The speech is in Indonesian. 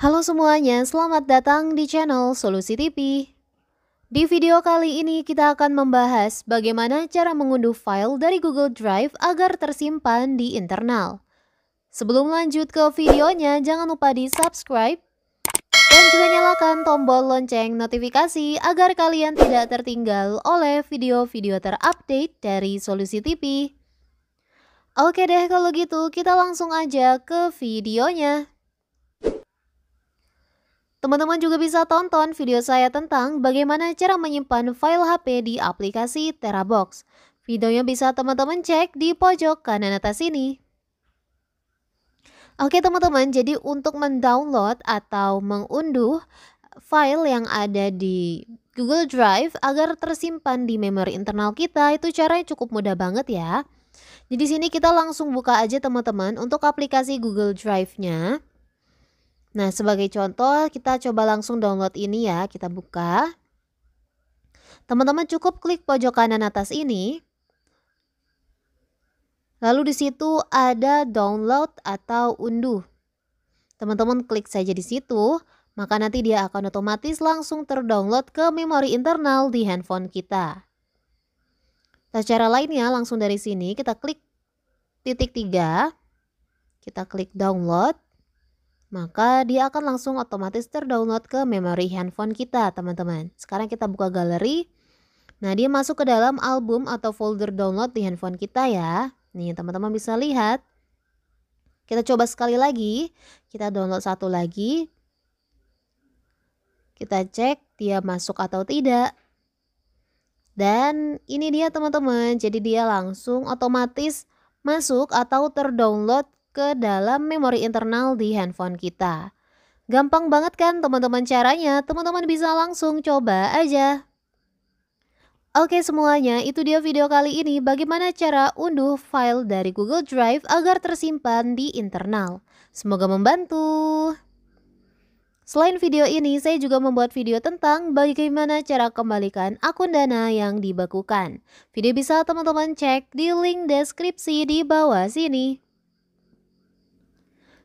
Halo semuanya, selamat datang di channel Solusi TV. Di video kali ini kita akan membahas bagaimana cara mengunduh file dari Google Drive agar tersimpan di internal. Sebelum lanjut ke videonya, jangan lupa di subscribe dan juga nyalakan tombol lonceng notifikasi agar kalian tidak tertinggal oleh video-video terupdate dari Solusi TV. Oke deh kalau gitu kita langsung aja ke videonya. Teman-teman juga bisa tonton video saya tentang bagaimana cara menyimpan file HP di aplikasi Terabox. Videonya bisa teman-teman cek di pojok kanan atas ini. Oke teman-teman, jadi untuk mendownload atau mengunduh file yang ada di Google Drive agar tersimpan di memori internal kita itu caranya cukup mudah banget ya. Jadi sini kita langsung buka aja teman-teman untuk aplikasi Google Drive-nya. Nah, sebagai contoh, kita coba langsung download ini ya. Kita buka. Teman-teman cukup klik pojok kanan atas ini. Lalu di situ ada download atau unduh. Teman-teman klik saja di situ, maka nanti dia akan otomatis langsung terdownload ke memori internal di handphone kita. Nah, cara lainnya langsung dari sini kita klik titik tiga, kita klik download, maka dia akan langsung otomatis terdownload ke memori handphone kita, teman-teman. Sekarang kita buka galeri. Nah, dia masuk ke dalam album atau folder download di handphone kita ya. Nih, teman-teman bisa lihat. Kita coba sekali lagi. Kita download satu lagi. Kita cek dia masuk atau tidak. Dan ini dia teman-teman. Jadi dia langsung otomatis masuk atau terdownload ke dalam memori internal di handphone kita. Gampang banget kan teman-teman caranya, teman-teman bisa langsung coba aja. Oke semuanya, itu dia video kali ini bagaimana cara unduh file dari Google Drive agar tersimpan di internal. Semoga membantu. Selain video ini, saya juga membuat video tentang bagaimana cara kembalikan akun dana yang dibekukan. Video bisa teman-teman cek di link deskripsi di bawah sini.